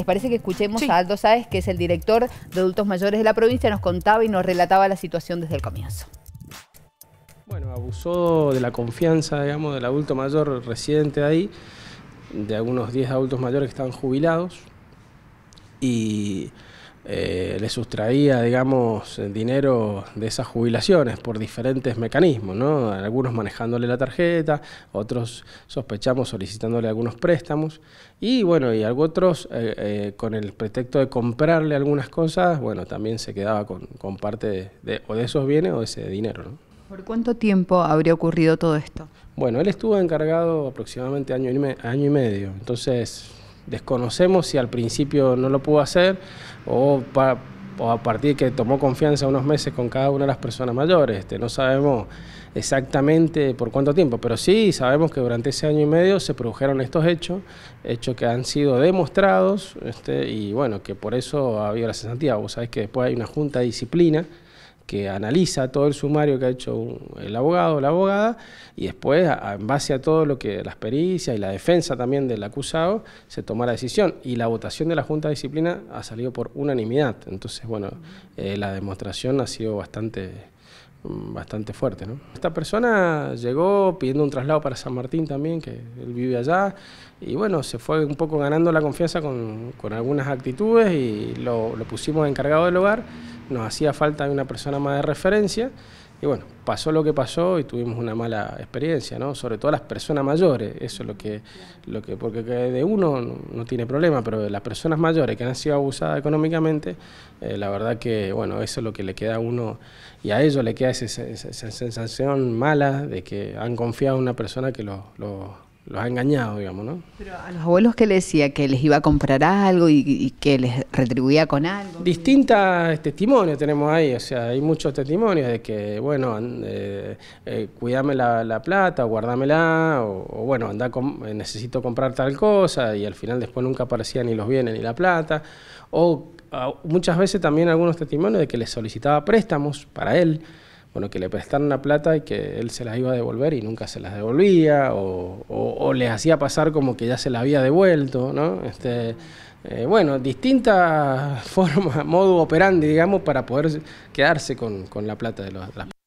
¿Les parece que escuchemos a Aldo Sáez, que es el director de adultos mayores de la provincia, nos contaba y nos relataba la situación desde el comienzo? Bueno, abusó de la confianza, digamos, del adulto mayor residente ahí, de algunos 10 adultos mayores que están jubilados, y eh, le sustraía, digamos, dinero de esas jubilaciones por diferentes mecanismos, Algunos manejándole la tarjeta, otros sospechamos solicitándole algunos préstamos y bueno, y otros eh, eh, con el pretexto de comprarle algunas cosas, bueno, también se quedaba con, parte de, o de esos bienes o ese dinero, ¿Por cuánto tiempo habría ocurrido todo esto? Bueno, él estuvo encargado aproximadamente año año y medio, entonces Desconocemos si al principio no lo pudo hacer o, a partir de que tomó confianza unos meses con cada una de las personas mayores. Este, no sabemos exactamente por cuánto tiempo, pero sí sabemos que durante ese año y medio se produjeron estos hechos, hechos que han sido demostrados este, y bueno, que por eso ha habido la cesantía. Vos sabés que después hay una junta de disciplina que analiza todo el sumario que ha hecho el abogado o la abogada y después, en base a todo lo que las pericias y la defensa también del acusado, se toma la decisión. Y la votación de la Junta de Disciplina ha salido por unanimidad. Entonces, bueno, eh, la demostración ha sido bastante mm, bastante fuerte. Esta persona llegó pidiendo un traslado para San Martín también, que él vive allá, y bueno, se fue un poco ganando la confianza con, algunas actitudes y lo, lo pusimos encargado del hogar nos hacía falta una persona más de referencia. Y bueno, pasó lo que pasó y tuvimos una mala experiencia, ¿no? Sobre todo las personas mayores, eso es lo que, lo que porque de uno no tiene problema, pero de las personas mayores que han sido abusadas económicamente, eh, la verdad que, bueno, eso es lo que le queda a uno y a ellos le queda esa, sensación mala de que han confiado en una persona que los, los los ha engañado, digamos, ¿no? Pero a los abuelos que le decía que les iba a comprar algo y, que les retribuía con algo. Distintas testimonios tenemos ahí, o sea, hay muchos testimonios de que, bueno, eh, eh, cuídame la, plata, guardámela, o, o bueno, anda eh, necesito comprar tal cosa, y al final después nunca aparecía ni los bienes ni la plata, o muchas veces también algunos testimonios de que les solicitaba préstamos para él bueno, que le prestaron la plata y que él se las iba a devolver y nunca se las devolvía, o, o, les hacía pasar como que ya se la había devuelto, ¿no? Este, eh, bueno, distintas formas, modo operandi, digamos, para poder quedarse con, con la plata de los, las